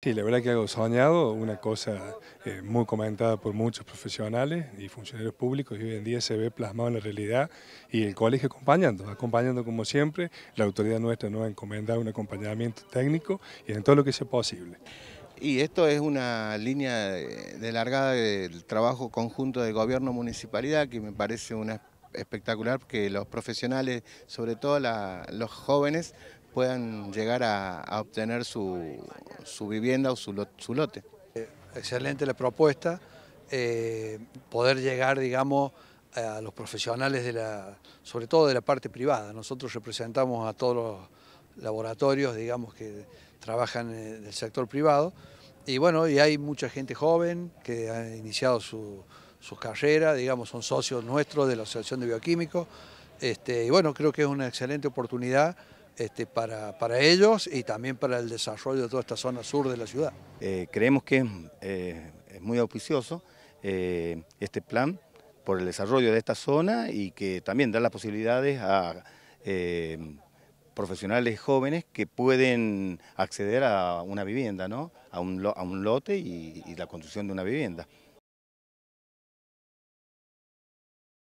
Sí, la verdad que hago soñado, una cosa eh, muy comentada por muchos profesionales y funcionarios públicos y hoy en día se ve plasmado en la realidad y el colegio acompañando, acompañando como siempre, la autoridad nuestra nos ha encomendado un acompañamiento técnico y en todo lo que sea posible. Y esto es una línea de largada del trabajo conjunto de gobierno municipalidad que me parece una espectacular que los profesionales, sobre todo los jóvenes, puedan llegar a obtener su, su vivienda o su, lote. Eh, excelente la propuesta, eh, poder llegar, digamos, a los profesionales, de la, sobre todo de la parte privada. Nosotros representamos a todos los laboratorios, digamos, que trabajan en eh, el sector privado. Y bueno, y hay mucha gente joven que ha iniciado su, sus carreras, digamos, son socios nuestros de la Asociación de Bioquímicos. Este, y bueno, creo que es una excelente oportunidad este, para, para, ellos y también para el desarrollo de toda esta zona sur de la ciudad. Eh, creemos que es eh, muy auspicioso eh, este plan por el desarrollo de esta zona y que también da las posibilidades a profesionales jóvenes que pueden acceder a una vivienda, ¿no? a, un, a un lote y la construcción de una vivienda.